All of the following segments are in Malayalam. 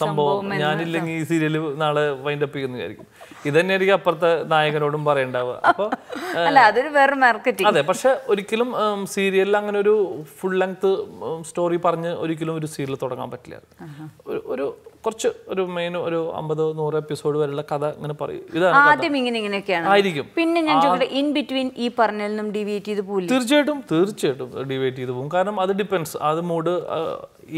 സംഭവം ഞാനില്ലെങ്കിൽ ഈ സീരിയൽ നാളെ വൈൻഡ് അപ്പ് ചെയ്യുന്ന വിചാരിക്കും ഇത് തന്നെ ആയിരിക്കും അപ്പുറത്തെ നായകനോടും പറയണ്ടാവുക അപ്പൊ അതെ പക്ഷെ ഒരിക്കലും സീരിയലിൽ അങ്ങനെ ഒരു ഫുൾ ലെങ്ത് സ്റ്റോറി പറഞ്ഞ് ഒരിക്കലും ഒരു സീരിയൽ തുടങ്ങാൻ പറ്റില്ല ഒരു കുറച്ച് ഒരു മെയിൻ ഒരു അമ്പത് നൂറ് എപ്പിസോഡ് വരെയുള്ള കഥ ഇങ്ങനെ പറയും ആദ്യം ഇങ്ങനെ ഇങ്ങനെയൊക്കെയാണ് ആയിരിക്കും പിന്നെ ഞാൻ ഇൻ ബിറ്റ്വീൻ ഈ പറഞ്ഞതിലും ഡിവേറ്റ് ചെയ്ത് പോകും തീർച്ചയായിട്ടും തീർച്ചയായിട്ടും ഡിവേറ്റ് ചെയ്ത് പോകും കാരണം അത് ഡിപ്പെൻസ് അത് മൂഡ്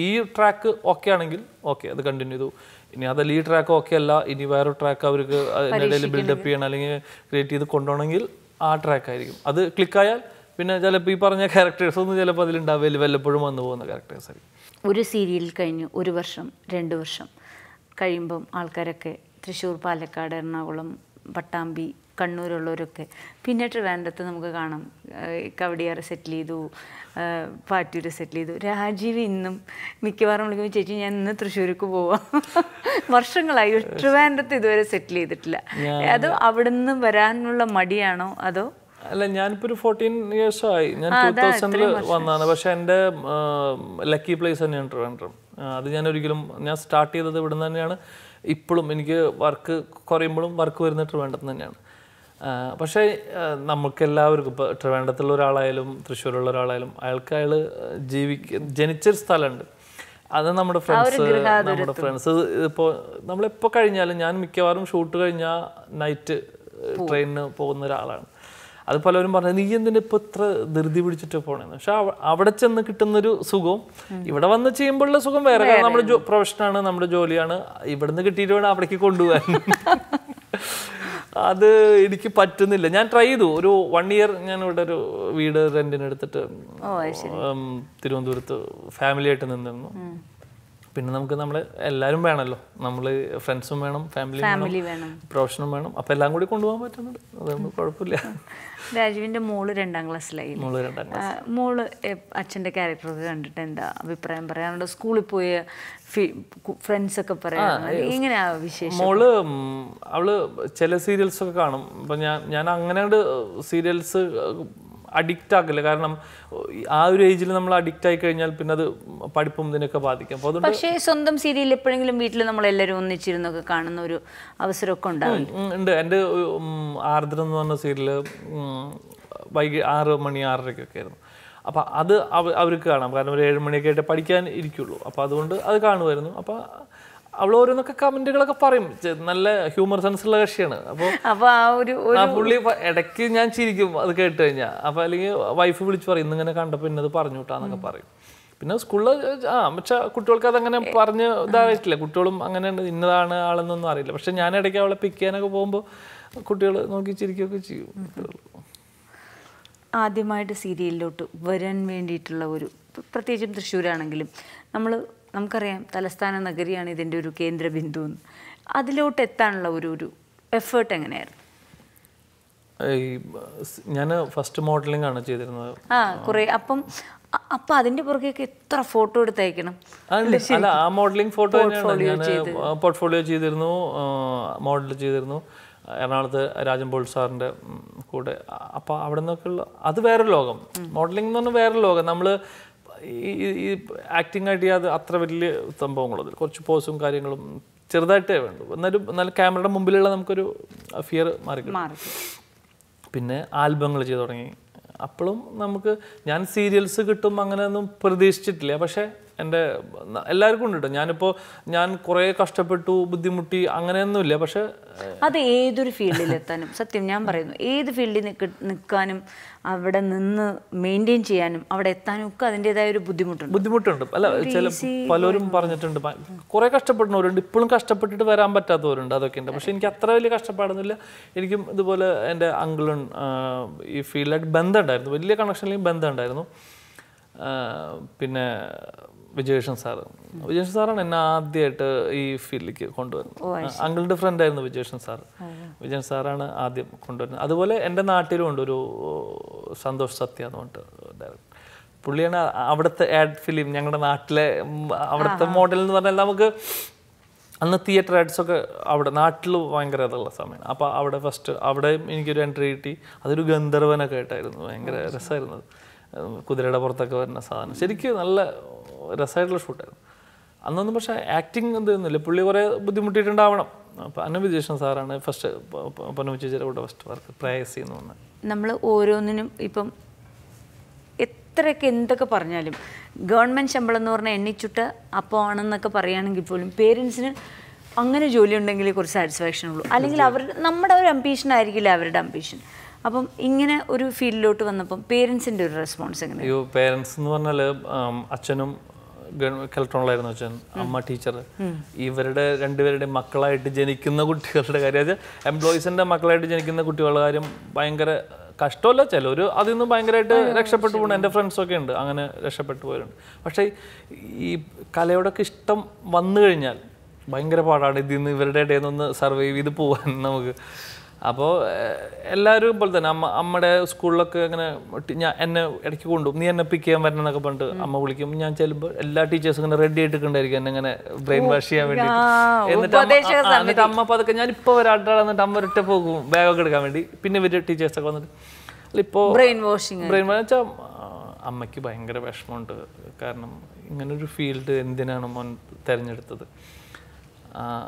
ഈ ട്രാക്ക് ഓക്കെ ആണെങ്കിൽ ഓക്കെ അത് കണ്ടിന്യൂ ചെയ്തു ഇനി അതല്ല ഈ ട്രാക്ക് ഓക്കെ അല്ല ഇനി വേറെ ട്രാക്ക് അവർക്ക് അതിനിടയിൽ ബിൽഡപ്പ് ചെയ്യണം അല്ലെങ്കിൽ ക്രിയേറ്റ് ചെയ്ത് കൊണ്ടുപോകണമെങ്കിൽ ആ ട്രാക്ക് ആയിരിക്കും അത് ക്ലിക്കായാൽ പിന്നെ ചിലപ്പോൾ ഈ പറഞ്ഞ ക്യാരക്ടേഴ്സ് ഒന്നും ചിലപ്പോൾ അതിലുണ്ടാവില്ല വല്ലപ്പോഴും വന്നു പോകുന്ന ക്യാരക്ടേഴ്സ് ആയിരിക്കും ഒരു സീരിയൽ കഴിഞ്ഞ് ഒരു വർഷം രണ്ട് വർഷം കഴിയുമ്പം ആൾക്കാരൊക്കെ തൃശ്ശൂർ പാലക്കാട് എറണാകുളം പട്ടാമ്പി കണ്ണൂരുള്ളവരൊക്കെ പിന്നെ ട്രിവാൻഡത്ത് നമുക്ക് കാണാം കവടിയാറ് സെറ്റിൽ ചെയ്തു പാറ്റൂര് സെറ്റിൽ ചെയ്തു രാജീവ് ഇന്നും മിക്കവാറും വിളിക്കുമ്പോൾ ചേച്ചി ഞാൻ ഇന്ന് തൃശ്ശൂർക്ക് പോവാം വർഷങ്ങളായി ട്രിവാൻഡത്ത് ഇതുവരെ സെറ്റിൽ ചെയ്തിട്ടില്ല അത് നിന്ന് വരാനുള്ള മടിയാണോ അതോ അല്ല ഞാനിപ്പോ ഒരു ഫോർട്ടീൻ ഇയേഴ്സ് ആയി ഞാൻ ടൂ തൗസൻഡിൽ വന്നതാണ് പക്ഷെ എൻ്റെ ലക്കി പ്ലേസ് തന്നെയാണ് ട്രിവാൻഡ്രം അത് ഞാൻ ഒരിക്കലും ഞാൻ സ്റ്റാർട്ട് ചെയ്തത് ഇവിടെ നിന്ന് തന്നെയാണ് ഇപ്പോഴും എനിക്ക് വർക്ക് കുറയുമ്പോഴും വർക്ക് വരുന്ന ട്രിവാൻഡ്രം തന്നെയാണ് പക്ഷേ എല്ലാവർക്കും ഇപ്പോൾ ട്രിവാൻഡ്രത്തിലുള്ള ഒരാളായാലും തൃശ്ശൂരുള്ള ഒരാളായാലും അയാൾക്ക് അയാൾ ജീവിക്ക ജനിച്ചൊരു സ്ഥലമുണ്ട് അത് നമ്മുടെ ഫ്രണ്ട്സ് നമ്മുടെ ഫ്രണ്ട്സ് ഇപ്പോൾ നമ്മളെപ്പോൾ കഴിഞ്ഞാലും ഞാൻ മിക്കവാറും ഷൂട്ട് കഴിഞ്ഞാൽ നൈറ്റ് ട്രെയിനിന് പോകുന്ന ഒരാളാണ് അത് പലരും പറഞ്ഞു നീ എന്തിനാ ഇപ്പൊ ഇത്ര ധൃതി പിടിച്ചിട്ട് പോകണമെന്ന് പക്ഷെ അവിടെ ചെന്ന് കിട്ടുന്നൊരു സുഖവും ഇവിടെ വന്ന് ചെയ്യുമ്പോഴുള്ള സുഖം വേറെ കാരണം നമ്മുടെ പ്രൊഫഷനാണ് നമ്മുടെ ജോലിയാണ് ഇവിടുന്ന് കിട്ടിയിട്ട് വേണം അവിടേക്ക് കൊണ്ടുപോകാൻ അത് എനിക്ക് പറ്റുന്നില്ല ഞാൻ ട്രൈ ചെയ്തു ഒരു വൺ ഇയർ ഞാൻ ഇവിടെ ഒരു വീട് റെന്റിനെടുത്തിട്ട് തിരുവനന്തപുരത്ത് ഫാമിലിയായിട്ട് നിന്നിരുന്നു പിന്നെ നമുക്ക് നമ്മൾ എല്ലാവരും വേണമല്ലോ നമ്മൾ ഫ്രണ്ട്സും വേണം ഫാമിലി വേണം പ്രൊഫഷനും വേണം അപ്പൊ എല്ലാം കൂടി കൊണ്ടുപോകാൻ പറ്റുന്നുണ്ട് അതൊന്നും കുഴപ്പമില്ല രാജുവിന്റെ മോള് രണ്ടാം ക്ലാസ്സിലായി മോള് രണ്ടാം ക്ലാസ് മോള് അച്ഛൻ്റെ ക്യാരക്ടറൊക്കെ കണ്ടിട്ട് എന്താ അഭിപ്രായം പറയാനുള്ള സ്കൂളിൽ പോയ ഫ്രണ്ട്സൊക്കെ പറയാറുണ്ട് എങ്ങനെയാ വിശേഷം മോള് അവള് ചില ഒക്കെ കാണും അപ്പം ഞാൻ ഞാൻ അങ്ങനെ സീരിയൽസ് അഡിക്റ്റ് ആക്കില്ല കാരണം ആ ഒരു ഏജിൽ നമ്മൾ അഡിക്റ്റ് ആയി കഴിഞ്ഞാൽ പിന്നെ അത് പഠിപ്പും ഇതിനൊക്കെ ബാധിക്കും പക്ഷേ സ്വന്തം സീരിയൽ എപ്പോഴെങ്കിലും വീട്ടിൽ നമ്മൾ എല്ലാവരും ഒന്നിച്ചിരുന്നൊക്കെ കാണുന്ന ഒരു അവസരമൊക്കെ ഉണ്ടാവും ഉണ്ട് എൻ്റെ ആർദ്രം എന്ന് പറഞ്ഞ സീരിയല് വൈകി ആറ് മണി ആറരക്കൊക്കെ ആയിരുന്നു അപ്പോൾ അത് അവർക്ക് കാണാം കാരണം ഒരു ഏഴ് മണിയൊക്കെ ആയിട്ട് പഠിക്കാൻ ഇരിക്കുള്ളൂ അപ്പോൾ അതുകൊണ്ട് അത് കാണുമായിരുന്നു അപ്പോൾ അവൾ ഓരോന്നൊക്കെ കമന്റുകളൊക്കെ പറയും നല്ല ഹ്യൂമർ സെൻസ് ഉള്ള കക്ഷിയാണ് അപ്പോൾ അപ്പോൾ ആ ഒരു പുള്ളി ഇടയ്ക്ക് ഞാൻ ചിരിക്കും അത് കേട്ട് കഴിഞ്ഞാൽ അപ്പോൾ അല്ലെങ്കിൽ വൈഫ് വിളിച്ച് പറയും ഇന്നിങ്ങനെ കണ്ടപ്പോൾ ഇന്നത് പറഞ്ഞു വിട്ടാന്നൊക്കെ പറയും പിന്നെ സ്കൂളിൽ ആ പക്ഷെ കുട്ടികൾക്ക് അതങ്ങനെ പറഞ്ഞ് ഇതായിട്ടില്ല കുട്ടികളും അങ്ങനെ ഇന്നതാണ് ആളെന്നൊന്നും അറിയില്ല പക്ഷെ ഞാൻ ഇടയ്ക്ക് അവളെ പിക്ക് ചെയ്യാനൊക്കെ പോകുമ്പോൾ കുട്ടികൾ നോക്കി ചിരിക്കുകയൊക്കെ ചെയ്യും ആദ്യമായിട്ട് സീരിയലിലോട്ട് വരാൻ വേണ്ടിയിട്ടുള്ള ഒരു പ്രത്യേകിച്ചും തൃശ്ശൂരാണെങ്കിലും നമ്മൾ നമുക്കറിയാം തലസ്ഥാന നഗരിയാണ് ഇതിൻ്റെ ഒരു കേന്ദ്ര ബിന്ദു അതിലോട്ട് എത്താനുള്ള ഒരു ഒരു എഫേർട്ട് എങ്ങനെയായിരുന്നു ഞാൻ ഫസ്റ്റ് മോഡലിംഗ് ആണ് ചെയ്തിരുന്നത് ആ കുറേ അപ്പം അപ്പൊ അതിന്റെ പുറകെയൊക്കെ എത്ര ഫോട്ടോ എടുത്തയക്കണം അല്ല ആ മോഡലിംഗ് ഫോട്ടോ ഞാൻ പോർട്ട്ഫോളിയോ ചെയ്തിരുന്നു മോഡൽ ചെയ്തിരുന്നു എറണാകുളത്ത് രാജൻ പോൾ സാറിൻ്റെ കൂടെ അപ്പോൾ അവിടെ ഉള്ള അത് വേറെ ലോകം മോഡലിംഗ് എന്ന് പറഞ്ഞാൽ വേറെ ലോകം നമ്മൾ ഈ ഈ ആക്ടിങ്ങായിട്ട് യാത് അത്ര വലിയ സംഭവങ്ങളൊന്നും കുറച്ച് പോസും കാര്യങ്ങളും ചെറുതായിട്ടേ വേണ്ടു എന്നാലും എന്നാലും ക്യാമറയുടെ മുമ്പിലുള്ള നമുക്കൊരു ഫിയർ മാറി പിന്നെ ആൽബങ്ങൾ ചെയ്തു തുടങ്ങി അപ്പോഴും നമുക്ക് ഞാൻ സീരിയൽസ് കിട്ടും അങ്ങനെയൊന്നും പ്രതീക്ഷിച്ചിട്ടില്ല പക്ഷേ എൻ്റെ എല്ലാവർക്കും ഉണ്ട് കേട്ടോ ഞാനിപ്പോൾ ഞാൻ കുറേ കഷ്ടപ്പെട്ടു ബുദ്ധിമുട്ടി അങ്ങനെയൊന്നുമില്ല പക്ഷെ അത് ഏതൊരു ഫീൽഡിൽ എത്താനും സത്യം ഞാൻ പറയുന്നു ഏത് ഫീൽഡിൽ നിൽക്കാനും അവിടെ നിന്ന് മെയിൻറ്റെയിൻ ചെയ്യാനും അവിടെ എത്താനും ഒക്കെ അതിൻ്റെതായ ഒരു ബുദ്ധിമുട്ടുണ്ട് ബുദ്ധിമുട്ടുണ്ട് അല്ല ചില പലരും പറഞ്ഞിട്ടുണ്ട് കുറേ കഷ്ടപ്പെടുന്നവരുണ്ട് ഇപ്പോഴും കഷ്ടപ്പെട്ടിട്ട് വരാൻ പറ്റാത്തവരുണ്ട് അതൊക്കെ ഉണ്ട് പക്ഷെ എനിക്ക് അത്ര വലിയ കഷ്ടപ്പാടൊന്നുമില്ല എനിക്കും ഇതുപോലെ എൻ്റെ അങ്കിളും ഈ ഫീൽഡായിട്ട് ബന്ധമുണ്ടായിരുന്നു വലിയ കണക്ഷനിലും ബന്ധമുണ്ടായിരുന്നു പിന്നെ വിജയേഷൻ സാറ് വിജയേഷൻ സാറാണ് എന്നെ ആദ്യമായിട്ട് ഈ ഫീൽഡിലേക്ക് കൊണ്ടുവരുന്നത് അങ്കിളുടെ ഫ്രണ്ട് ആയിരുന്നു വിജയേഷൻ സാർ വിജയൻ സാറാണ് ആദ്യം കൊണ്ടുവരുന്നത് അതുപോലെ എൻ്റെ ഉണ്ട് ഒരു സന്തോഷ് സത്യ എന്ന് പറഞ്ഞിട്ട് ഡയറക്ടർ പുള്ളിയാണ് അവിടുത്തെ ആഡ് ഫിലിം ഞങ്ങളുടെ നാട്ടിലെ അവിടുത്തെ മോഡൽ എന്ന് പറഞ്ഞാൽ നമുക്ക് അന്ന് തിയേറ്റർ ആഡ്സ് ഒക്കെ അവിടെ നാട്ടിൽ ഭയങ്കര ഇതുള്ള സമയമാണ് അപ്പോൾ അവിടെ ഫസ്റ്റ് അവിടെ എനിക്കൊരു എൻട്രി കിട്ടി അതൊരു ഗന്ധർവനൊക്കെ ആയിട്ടായിരുന്നു ഭയങ്കര രസമായിരുന്നു കുതിരയുടെ പുറത്തൊക്കെ വരുന്ന സാധനം ശരിക്കും നല്ല രസമായിട്ടുള്ള ഷൂട്ടായിരുന്നു അന്നൊന്നും പക്ഷേ ആക്ടിങ് എന്തൊന്നുമില്ല പുള്ളി കുറേ ബുദ്ധിമുട്ടിയിട്ടുണ്ടാവണം അപ്പോൾ അന്നവിജേഷൻ സാറാണ് ഫസ്റ്റ് പൊന്നമിച്ചേച്ചിയുടെ കൂടെ ഫസ്റ്റ് വർക്ക് പ്രയസ് ചെയ്യുന്നു നമ്മൾ ഓരോന്നിനും ഇപ്പം എത്രയൊക്കെ എന്തൊക്കെ പറഞ്ഞാലും ഗവൺമെൻറ് ശമ്പളം എന്ന് പറഞ്ഞാൽ എണ്ണിച്ചുട്ട് അപ്പോൾ ആണെന്നൊക്കെ പറയുകയാണെങ്കിൽ പോലും പേരൻസിന് അങ്ങനെ ജോലി ഉണ്ടെങ്കിൽ കുറച്ച് സാറ്റിസ്ഫാക്ഷൻ ഉള്ളൂ അല്ലെങ്കിൽ അവർ നമ്മുടെ ഒരു അംബീഷൻ ആയിരിക്കില്ല അവരുടെ അംബീഷൻ അപ്പം ഇങ്ങനെ ഒരു ഫീൽഡിലോട്ട് വന്നപ്പം പേരൻസിൻ്റെ ഒരു റെസ്പോൺസ് എങ്ങനെ അയ്യോ പേരൻസ് എന്ന് പറഞ്ഞാൽ അച്ഛനും കലക്ടറോളായിരുന്നു അച്ഛൻ അമ്മ ടീച്ചർ ഇവരുടെ രണ്ടുപേരുടെ മക്കളായിട്ട് ജനിക്കുന്ന കുട്ടികളുടെ കാര്യം എംപ്ലോയീസിൻ്റെ മക്കളായിട്ട് ജനിക്കുന്ന കുട്ടികളുടെ കാര്യം ഭയങ്കര കഷ്ടമല്ല ചിലർ അതിൽ നിന്നും ഭയങ്കരമായിട്ട് രക്ഷപ്പെട്ടു പോകണം എൻ്റെ ഫ്രണ്ട്സൊക്കെ ഉണ്ട് അങ്ങനെ രക്ഷപ്പെട്ടു പോയവരുണ്ട് പക്ഷേ ഈ കലയോടൊക്കെ ഇഷ്ടം വന്നു കഴിഞ്ഞാൽ ഭയങ്കര പാടാണ് ഇതിൽ നിന്ന് ഇവരുടെ ഇടയിൽ നിന്ന് സർവൈവ് ചെയ്ത് പോകാൻ നമുക്ക് അപ്പോൾ എല്ലാവരും പോലെ തന്നെ അമ്മ അമ്മയുടെ സ്കൂളിലൊക്കെ അങ്ങനെ ഞാൻ എന്നെ ഇടയ്ക്ക് കൊണ്ടു നീ എന്നെ പിക്ക് ചെയ്യാൻ വരണമെന്നൊക്കെ പറഞ്ഞിട്ട് അമ്മ വിളിക്കും ഞാൻ ചെല്ലുമ്പോൾ എല്ലാ ടീച്ചേഴ്സും ഇങ്ങനെ റെഡി ആയിട്ട് ഉണ്ടായിരിക്കും എന്നെ ഇങ്ങനെ ബ്രെയിൻ വാഷ് ചെയ്യാൻ വേണ്ടി എന്നിട്ട് അമ്മ എന്നിട്ട് അമ്മ ഞാൻ ഇപ്പോൾ വരാട്ടാളെന്നിട്ട് അമ്മ ഒരിട്ട് പോകും ബാഗൊക്കെ എടുക്കാൻ വേണ്ടി പിന്നെ ഇവർ ടീച്ചേഴ്സൊക്കെ വന്നിട്ട് ഇപ്പോൾ ബ്രെയിൻ വാഷിങ് ബ്രെയിൻ വാഷ് വെച്ചാൽ അമ്മയ്ക്ക് ഭയങ്കര വിഷമമുണ്ട് കാരണം ഇങ്ങനൊരു ഫീൽഡ് എന്തിനാണ് മോൻ തിരഞ്ഞെടുത്തത്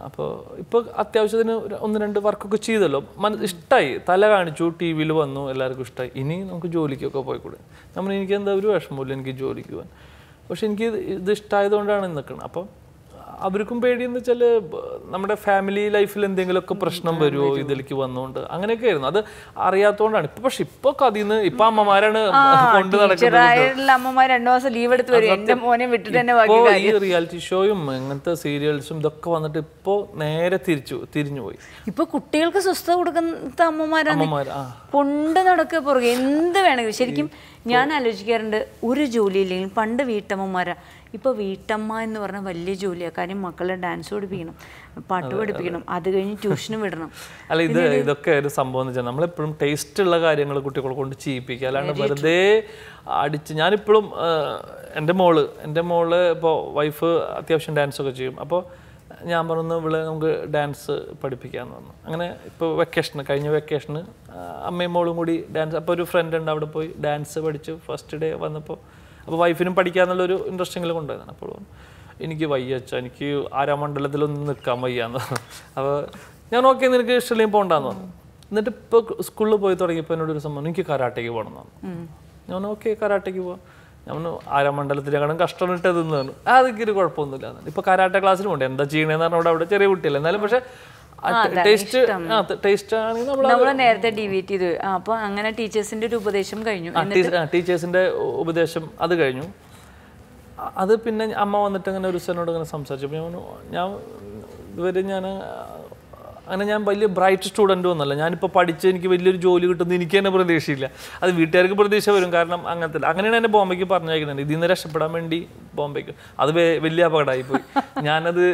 അപ്പോൾ ഇപ്പോൾ അത്യാവശ്യത്തിന് ഒന്ന് രണ്ട് വർക്കൊക്കെ ചെയ്തല്ലോ മന ഇഷ്ടമായി തല കാണിച്ചു ടി വിയിൽ വന്നു എല്ലാവർക്കും ഇഷ്ടമായി ഇനി നമുക്ക് ജോലിക്കൊക്കെ പോയിക്കൂടെ നമ്മൾ എനിക്ക് എന്താ ഒരു വിഷമമില്ല എനിക്ക് ജോലിക്ക് പോകാൻ പക്ഷെ എനിക്ക് ഇത് ഇഷ്ടമായതുകൊണ്ടാണ് നിൽക്കുന്നത് അപ്പം അവർക്കും പേടിയെന്ന് വെച്ചാൽ നമ്മുടെ ഫാമിലി ലൈഫിൽ എന്തെങ്കിലുമൊക്കെ പ്രശ്നം വരുമോ ഇതിലേക്ക് വന്നുകൊണ്ട് അങ്ങനെയൊക്കെ ആയിരുന്നു അത് അറിയാത്തതുകൊണ്ടാണ് ഇപ്പൊ പക്ഷെ ഇപ്പൊ അതിന്ന് ഇപ്പൊ അമ്മമാരാണ് കൊണ്ട് നടക്കുന്നത് മാസം ലീവ് എടുത്ത് വരും മോനെ തന്നെ ഈ റിയാലിറ്റി ഷോയും ഇങ്ങനത്തെ സീരിയൽസും ഇതൊക്കെ വന്നിട്ട് ഇപ്പോ നേരെ തിരിച്ചു തിരിഞ്ഞു പോയി ഇപ്പൊ കുട്ടികൾക്ക് സ്വസ്ഥത കൊടുക്കുന്ന അമ്മമാരാണ് കൊണ്ട് നടക്കുക പുറകെ എന്ത് വേണമെങ്കിലും ശരിക്കും ഞാൻ ആലോചിക്കാറുണ്ട് ഒരു ജോലി ഇല്ലെങ്കിൽ പണ്ട് വീട്ടമ്മമാരാ ഇപ്പോൾ വീട്ടമ്മ എന്ന് പറഞ്ഞാൽ വലിയ ജോലിയാണ് കാര്യം മക്കളെ ഡാൻസ് പഠിപ്പിക്കണം പാട്ട് പഠിപ്പിക്കണം അത് കഴിഞ്ഞ് ട്യൂഷനും വിടണം അല്ല ഇത് ഇതൊക്കെ ഒരു സംഭവം എന്ന് വെച്ചാൽ നമ്മളെപ്പോഴും ടേസ്റ്റ് ഉള്ള കാര്യങ്ങൾ കുട്ടികളെ കൊണ്ട് ചെയ്യിപ്പിക്കുക അല്ലാണ്ട് വെറുതെ അടിച്ച് ഞാനിപ്പോഴും എൻ്റെ മോള് എൻ്റെ മോള് ഇപ്പോൾ വൈഫ് അത്യാവശ്യം ഡാൻസൊക്കെ ചെയ്യും അപ്പോൾ ഞാൻ പറഞ്ഞു ഇവിടെ നമുക്ക് ഡാൻസ് പഠിപ്പിക്കാമെന്ന് പറഞ്ഞു അങ്ങനെ ഇപ്പോൾ വെക്കേഷന് കഴിഞ്ഞ വെക്കേഷന് അമ്മയും മോളും കൂടി ഡാൻസ് അപ്പോൾ ഒരു ഫ്രണ്ട് ഉണ്ട് അവിടെ പോയി ഡാൻസ് പഠിച്ചു ഫസ്റ്റ് ഡേ വന്നപ്പോൾ അപ്പോൾ വൈഫിനും പഠിക്കാന്നുള്ളൊരു ഇൻട്രസ്റ്റിങ്ങിൽ കൊണ്ടുപോയതാണ് അപ്പോൾ എനിക്ക് വയ്യ അച്ഛാ എനിക്ക് മണ്ഡലത്തിലൊന്നും നിൽക്കാൻ വയ്യ എന്ന് അപ്പോൾ ഞാൻ ഓക്കെ നിനക്ക് ഇഷ്ടമില്ലെങ്കിൽ പോകണ്ടെന്ന് പറഞ്ഞു എന്നിട്ട് ഇപ്പോൾ സ്കൂളിൽ പോയി തുടങ്ങിയപ്പോൾ എന്നോടൊരു സംഭവം എനിക്ക് കരാട്ടയ്ക്ക് പോകണം എന്ന് ഞാൻ ഓക്കെ കരാട്ടയ്ക്ക് പോവാം ഞാൻ ആരാമണ്ഡലത്തിലേക്കാളും കഷ്ടമിട്ടത് എന്ന് പറഞ്ഞു അതൊക്കെ ഒരു കുഴപ്പമൊന്നുമില്ല ഇപ്പോൾ കരാട്ട ക്ലാസ്സിലും ഉണ്ട് എന്താ ചെയ്യണമെന്ന് പറഞ്ഞാൽ അവിടെ ചെറിയ കുട്ടിയല്ല എന്നാലും പക്ഷേ ടേസ്റ്റ് നമ്മൾ നേരത്തെ അങ്ങനെ ടീച്ചേഴ്സിന്റെ ഒരു ഉപദേശം കഴിഞ്ഞു ടീച്ചേഴ്സിന്റെ ഉപദേശം അത് കഴിഞ്ഞു അത് പിന്നെ അമ്മ വന്നിട്ട് അങ്ങനെ ഒരു സനോട് ഇങ്ങനെ സംസാരിച്ചു ഞാൻ ഇതുവരെ ഞാൻ അങ്ങനെ ഞാൻ വലിയ ബ്രൈറ്റ് സ്റ്റുഡൻറ്റും ഒന്നല്ല ഞാനിപ്പോൾ പഠിച്ച് എനിക്ക് വലിയൊരു ജോലി കിട്ടുന്ന എനിക്ക് തന്നെ പ്രതീക്ഷയില്ല അത് വീട്ടുകാർക്ക് പ്രതീക്ഷ വരും കാരണം അങ്ങനത്തെ അങ്ങനെയാണ് എന്നെ ബോംബെക്ക് പറഞ്ഞേക്കുന്നത് ഇതിൽ നിന്ന് രക്ഷപ്പെടാൻ വേണ്ടി ബോംബെക്ക് അത് വലിയ അപകടമായി പോയി ഞാനത്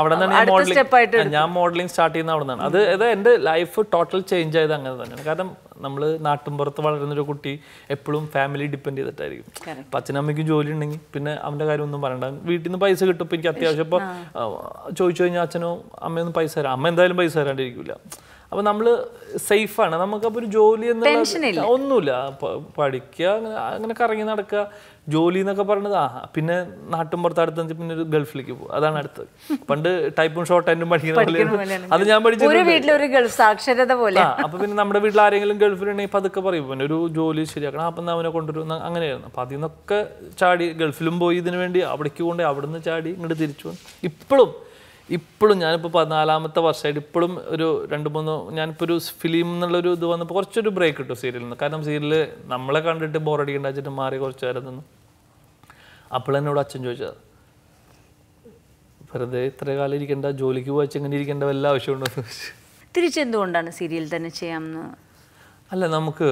അവിടെ നിന്നാണ് ഞാൻ മോഡലിംഗ് ഞാൻ മോഡലിംഗ് സ്റ്റാർട്ട് ചെയ്യുന്ന അവിടെ നിന്നാണ് അത് അത് എൻ്റെ ലൈഫ് ടോട്ടൽ ചേഞ്ച് ആയത് അങ്ങനെ തന്നെയാണ് കാരണം നമ്മൾ നാട്ടിൻപുറത്ത് വളരുന്നൊരു കുട്ടി എപ്പോഴും ഫാമിലി ഡിപ്പെൻഡ് ചെയ്തിട്ടായിരിക്കും അപ്പം അച്ഛനമ്മയ്ക്കും ജോലി ഉണ്ടെങ്കിൽ പിന്നെ അവൻ്റെ കാര്യം ഒന്നും പറയണ്ട വീട്ടിൽ നിന്ന് പൈസ കിട്ടുമ്പോൾ എനിക്ക് അത്യാവശ്യം ഇപ്പോൾ ചോദിച്ചു കഴിഞ്ഞാൽ അച്ഛനോ അമ്മയൊന്നും പൈസ തരാം അമ്മ എന്തായാലും പൈസ തരാണ്ടിരിക്കില്ല അപ്പൊ നമ്മൾ സേഫാണ് നമുക്ക് ഒരു ജോലി എന്നുള്ള ഒന്നുമില്ല പഠിക്കുക അങ്ങനെ അങ്ങനെ കറങ്ങി നടക്കുക ജോലി എന്നൊക്കെ പറഞ്ഞത് ആ പിന്നെ നാട്ടുമ്പുറത്ത് അടുത്ത് പിന്നെ ഒരു ഗൾഫിലേക്ക് പോകും അതാണ് അടുത്തത് പണ്ട് ടൈപ്പും ഷോർട്ട് ഹാൻഡും പഠിക്കുന്ന അത് ഞാൻ സാക്ഷരത പോലെ അപ്പൊ പിന്നെ നമ്മുടെ വീട്ടിൽ ആരെങ്കിലും ഗൾഫിലുണ്ടെങ്കിൽ ഇപ്പൊ അതൊക്കെ പറയും പിന്നെ ഒരു ജോലി ശരിയാക്കണം അപ്പൊ അവനെ കൊണ്ടുവരും അങ്ങനെയായിരുന്നു അപ്പൊ അതിൽ നിന്നൊക്കെ ചാടി ഗൾഫിലും പോയി ഇതിനു വേണ്ടി അവിടേക്ക് കൊണ്ട് അവിടെ നിന്ന് ചാടി ഇങ്ങോട്ട് തിരിച്ചു ഇപ്പോഴും ഇപ്പോഴും ഞാനിപ്പോൾ പതിനാലാമത്തെ വർഷമായിട്ട് ഇപ്പോഴും ഒരു രണ്ട് മൂന്ന് ഞാനിപ്പോൾ ഒരു ഫിലിം എന്നുള്ളൊരു ഇത് വന്നപ്പോൾ കുറച്ചൊരു ബ്രേക്ക് കിട്ടും സീരിയലിൽ നിന്ന് കാരണം സീരിയൽ നമ്മളെ കണ്ടിട്ട് ബോറടിക്കേണ്ട വെച്ചിട്ട് മാറി കുറച്ച് നേരം നിന്നു അപ്പോഴെന്നോട് അച്ഛൻ ചോദിച്ചത് വെറുതെ ഇത്ര കാലം ഇരിക്കേണ്ട ജോലിക്ക് പോയി എങ്ങനെ ഇരിക്കേണ്ട വല്ല ആവശ്യമുണ്ടെന്ന് ചോദിച്ചു തിരിച്ചെന്തുകൊണ്ടാണ് സീരിയൽ തന്നെ ചെയ്യാമെന്ന് അല്ല നമുക്ക്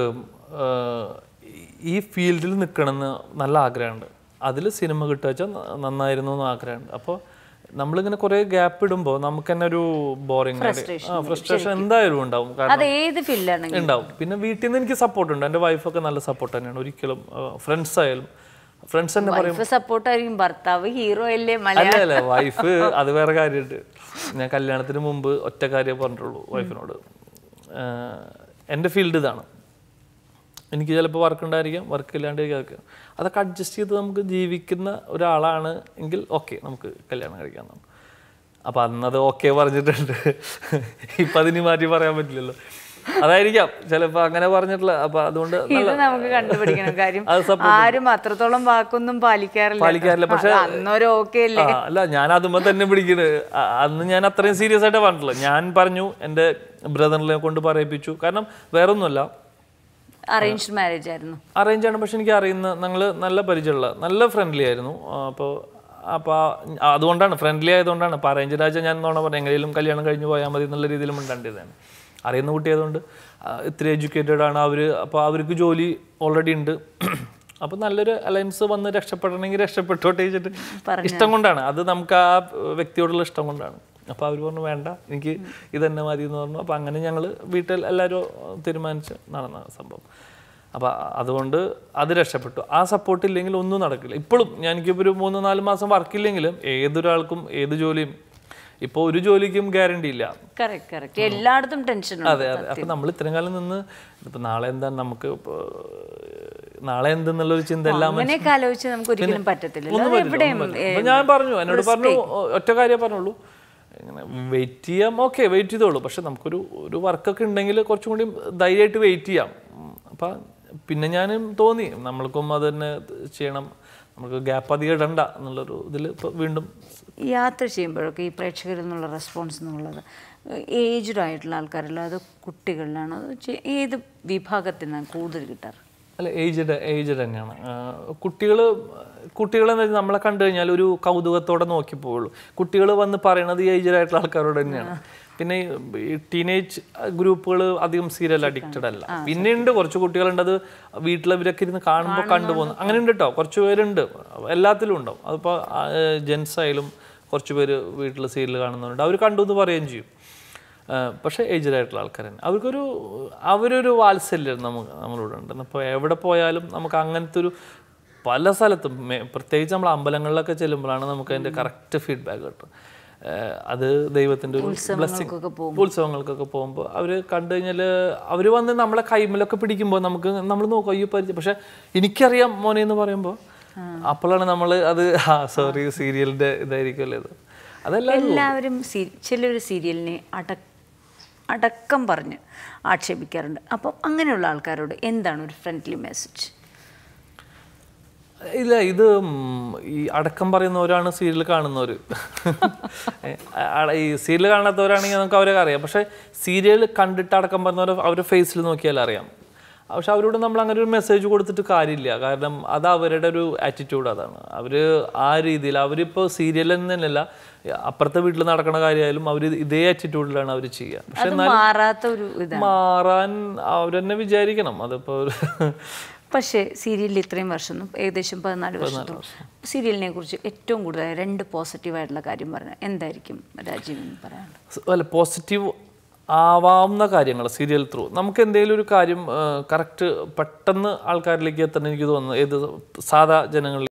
ഈ ഫീൽഡിൽ നിൽക്കണമെന്ന് നല്ല ആഗ്രഹമുണ്ട് അതിൽ സിനിമ കിട്ടുക വെച്ചാൽ നന്നായിരുന്നു എന്ന് ആഗ്രഹമുണ്ട് അപ്പോൾ നമ്മളിങ്ങനെ കുറെ ഗ്യാപ്പ് ഇടുമ്പോൾ നമുക്ക് തന്നെ ഒരു ബോറിംഗ് ഫ്രസ്ട്രേഷൻ എന്തായാലും ഉണ്ടാവും കാരണം ഉണ്ടാവും പിന്നെ വീട്ടിൽ നിന്ന് എനിക്ക് സപ്പോർട്ട് ഉണ്ട് എന്റെ വൈഫൊക്കെ നല്ല സപ്പോർട്ട് തന്നെയാണ് ഒരിക്കലും ഫ്രണ്ട്സ് ആയാലും ഫ്രണ്ട്സ് തന്നെ പറയും ഭർത്താവ് ഹീറോ അല്ലേ വൈഫ് അത് വേറെ കാര്യമുണ്ട് ഞാൻ കല്യാണത്തിന് മുമ്പ് ഒറ്റ കാര്യം പറഞ്ഞിട്ടുള്ളൂ വൈഫിനോട് എന്റെ ഫീൽഡ് ഇതാണ് എനിക്ക് ചിലപ്പോൾ വർക്ക് ഉണ്ടായിരിക്കാം വർക്ക് ഇല്ലാണ്ടിരിക്കാം അതൊക്കെ അഡ്ജസ്റ്റ് ചെയ്ത് നമുക്ക് ജീവിക്കുന്ന ഒരാളാണ് എങ്കിൽ ഓക്കെ നമുക്ക് കല്യാണം കഴിക്കാം എന്നാണ് അപ്പം അന്നത് ഓക്കെ പറഞ്ഞിട്ടുണ്ട് ഇപ്പം അതിന് മാറ്റി പറയാൻ പറ്റില്ലല്ലോ അതായിരിക്കാം ചിലപ്പോ അങ്ങനെ പറഞ്ഞിട്ടില്ല അപ്പൊ അതുകൊണ്ട് നമുക്ക് കണ്ടുപിടിക്കണം കാര്യം ആരും അത്രത്തോളം വാക്കൊന്നും പാലിക്കാറില്ല പാലിക്കാറില്ല പക്ഷെ അല്ല ഞാൻ അതുമ്പോ തന്നെ പിടിക്കുന്നത് അന്ന് ഞാൻ അത്രയും സീരിയസ് ആയിട്ട് പറഞ്ഞിട്ടില്ല ഞാൻ പറഞ്ഞു എന്റെ ബ്രദറിനെ കൊണ്ട് പറയിപ്പിച്ചു കാരണം വേറൊന്നുമല്ല അറേഞ്ച്ഡ് മാരേജ് ആയിരുന്നു അറേഞ്ച് ആണ് പക്ഷെ എനിക്ക് അറിയുന്ന ഞങ്ങൾ നല്ല പരിചയമുള്ള നല്ല ഫ്രണ്ട്ലി ആയിരുന്നു അപ്പോൾ അപ്പോൾ അതുകൊണ്ടാണ് ഫ്രണ്ട്ലി ആയതുകൊണ്ടാണ് അപ്പോൾ അറേഞ്ച് രാജ ഞാൻ എന്ന് പറഞ്ഞു എങ്ങനെയും കല്യാണം കഴിഞ്ഞ് പോയാൽ മതി എന്നുള്ള രീതിയിലും ഉണ്ടാണ്ടിയതാണ് അറിയുന്ന കുട്ടിയായതുകൊണ്ട് ഇത്ര എഡ്യൂക്കേറ്റഡ് ആണ് അവർ അപ്പോൾ അവർക്ക് ജോലി ഓൾറെഡി ഉണ്ട് അപ്പോൾ നല്ലൊരു അലയൻസ് വന്ന് രക്ഷപ്പെടണമെങ്കിൽ രക്ഷപ്പെട്ടോട്ടെ വെച്ചിട്ട് ഇഷ്ടം കൊണ്ടാണ് അത് നമുക്ക് ആ വ്യക്തിയോടുള്ള ഇഷ്ടം കൊണ്ടാണ് അപ്പോൾ അവർ പറഞ്ഞു വേണ്ട എനിക്ക് ഇതന്നെ മതി എന്ന് പറഞ്ഞു അപ്പോൾ അങ്ങനെ ഞങ്ങൾ വീട്ടിൽ എല്ലാവരും തീരുമാനിച്ച് നടന്ന സംഭവം അപ്പോൾ അതുകൊണ്ട് അത് രക്ഷപ്പെട്ടു ആ സപ്പോർട്ട് ഇല്ലെങ്കിൽ ഒന്നും നടക്കില്ല ഇപ്പോഴും എനിക്കിപ്പോൾ ഒരു മൂന്ന് നാല് മാസം വർക്കില്ലെങ്കിലും ഏതൊരാൾക്കും ഏത് ജോലിയും ഇപ്പൊ ഒരു ജോലിക്കും ഗ്യാരണ്ടി ഇല്ല എല്ലായിടത്തും ടെൻഷൻ അതെ അതെ അപ്പൊ നമ്മൾ ഇത്രയും കാലം നിന്ന് ഇപ്പൊ നാളെ എന്താണ് നമുക്ക് നാളെ എന്തെന്നുള്ള ഒരു ചിന്ത എല്ലാം ആലോചിച്ച് നമുക്ക് ഞാൻ പറഞ്ഞു എന്നോട് പറഞ്ഞു ഒറ്റ കാര്യം പറഞ്ഞുള്ളൂ ഇങ്ങനെ വെയിറ്റ് ചെയ്യാം ഓക്കെ വെയിറ്റ് ചെയ്തോളൂ പക്ഷെ നമുക്കൊരു ഒരു വർക്കൊക്കെ ഉണ്ടെങ്കിൽ കുറച്ചും കൂടി ധൈര്യമായിട്ട് വെയിറ്റ് ചെയ്യാം അപ്പം പിന്നെ ഞാനും തോന്നി നമ്മൾക്കും അത് തന്നെ ചെയ്യണം നമുക്ക് ഗ്യാപ്പ് അധികം ഇടണ്ട എന്നുള്ളൊരു ഇതിൽ ഇപ്പോൾ വീണ്ടും യാത്ര ചെയ്യുമ്പോഴൊക്കെ ഈ പ്രേക്ഷകരിൽ നിന്നുള്ള റെസ്പോൺസ് എന്നുള്ളത് ഏജ്ഡ് ആയിട്ടുള്ള ആൾക്കാരല്ല അത് കുട്ടികളിലാണ് അത് ഏത് നിന്നാണ് കൂടുതൽ കിട്ടാറ് അല്ല ഏജ്ഡ് ഏജ്ഡ് തന്നെയാണ് കുട്ടികൾ കുട്ടികളെന്ന് വെച്ചാൽ നമ്മളെ കണ്ടു കഴിഞ്ഞാൽ ഒരു കൗതുകത്തോടെ നോക്കി പോവുള്ളൂ കുട്ടികൾ വന്ന് പറയണത് ഏജ്ഡ് ആയിട്ടുള്ള ആൾക്കാരോട് തന്നെയാണ് പിന്നെ ഈ ടീനേജ് ഗ്രൂപ്പുകൾ അധികം സീരിയൽ അഡിക്റ്റഡ് അല്ല പിന്നെ ഉണ്ട് കുറച്ച് കുട്ടികളുണ്ട് അത് വീട്ടിലവരൊക്കെ ഇരുന്ന് കാണുമ്പോൾ കണ്ടുപോകുന്നു അങ്ങനെ ഉണ്ട് കേട്ടോ കുറച്ച് പേരുണ്ട് എല്ലാത്തിലും ഉണ്ടാവും അതിപ്പോൾ ജെൻസ് ആയാലും കുറച്ച് പേര് വീട്ടിൽ സീരിയൽ കാണുന്നുണ്ട് അവർ കണ്ടു എന്ന് പറയുകയും ചെയ്യും പക്ഷേ ഏജ്ഡ് ആയിട്ടുള്ള ആൾക്കാർ തന്നെ അവർക്കൊരു അവരൊരു വാത്സല്യം നമുക്ക് നമ്മളിവിടെ ഉണ്ട് അപ്പോൾ എവിടെ പോയാലും നമുക്ക് അങ്ങനത്തെ ഒരു പല സ്ഥലത്തും പ്രത്യേകിച്ച് നമ്മൾ അമ്പലങ്ങളിലൊക്കെ ചെല്ലുമ്പോഴാണ് നമുക്ക് അതിൻ്റെ കറക്റ്റ് ഫീഡ്ബാക്ക് കിട്ടും അത് ദൈവത്തിൻ്റെ ഒരു ബ്ലെസ്സിങ് ഉത്സവങ്ങൾക്കൊക്കെ പോകുമ്പോൾ അവർ കണ്ടു കഴിഞ്ഞാൽ അവർ വന്ന് നമ്മളെ കൈമലൊക്കെ പിടിക്കുമ്പോൾ നമുക്ക് നമ്മൾ നോക്കും അയ്യോ പരിചയം പക്ഷേ എനിക്കറിയാം മോനെ എന്ന് പറയുമ്പോൾ അപ്പോഴാണ് നമ്മൾ അത് ആ സോറി സീരിയലിൻ്റെ ഇതായിരിക്കുമല്ലോ ഇത് അതെല്ലാം എല്ലാവരും ചിലൊരു സീരിയലിനെ അടക്ക അടക്കം പറഞ്ഞ് ആക്ഷേപിക്കാറുണ്ട് അപ്പം അങ്ങനെയുള്ള ആൾക്കാരോട് എന്താണ് ഒരു ഫ്രണ്ട്ലി മെസ്സേജ് ഇല്ല ഇത് ഈ അടക്കം പറയുന്നവരാണ് സീരിയൽ കാണുന്നവർ ഈ സീരിയൽ കാണാത്തവരാണെങ്കിൽ നമുക്ക് അവരെ അറിയാം പക്ഷേ സീരിയൽ കണ്ടിട്ട് അടക്കം പറയുന്നവർ അവരുടെ ഫേസിൽ നോക്കിയാൽ അറിയാം പക്ഷെ അവരോട് നമ്മൾ അങ്ങനെ ഒരു മെസ്സേജ് കൊടുത്തിട്ട് കാര്യമില്ല കാരണം അത് അവരുടെ ഒരു ആറ്റിറ്റ്യൂഡ് അതാണ് അവർ ആ രീതിയിൽ അവരിപ്പോൾ സീരിയൽ തന്നെയല്ല അപ്പുറത്തെ വീട്ടിൽ നടക്കുന്ന കാര്യമായാലും അവർ ഇതേ ആറ്റിറ്റ്യൂഡിലാണ് അവർ ചെയ്യുക പക്ഷെ എന്നാലും മാറാൻ അവരെന്നെ വിചാരിക്കണം അതിപ്പോൾ പക്ഷേ സീരിയലിൽ ഇത്രയും വർഷം ഏകദേശം പതിനാല് വർഷം സീരിയലിനെ കുറിച്ച് ഏറ്റവും കൂടുതൽ രണ്ട് പോസിറ്റീവായിട്ടുള്ള കാര്യം പറഞ്ഞാൽ എന്തായിരിക്കും രാജീവ് പറയാനുള്ളത് അല്ല പോസിറ്റീവ് ആവാവുന്ന കാര്യങ്ങൾ സീരിയൽ ത്രൂ നമുക്ക് എന്തെങ്കിലും ഒരു കാര്യം കറക്റ്റ് പെട്ടെന്ന് ആൾക്കാരിലേക്ക് എത്തണം എനിക്ക് തോന്നുന്നു ഏത് സാധാ ജനങ്ങളിലേക്ക്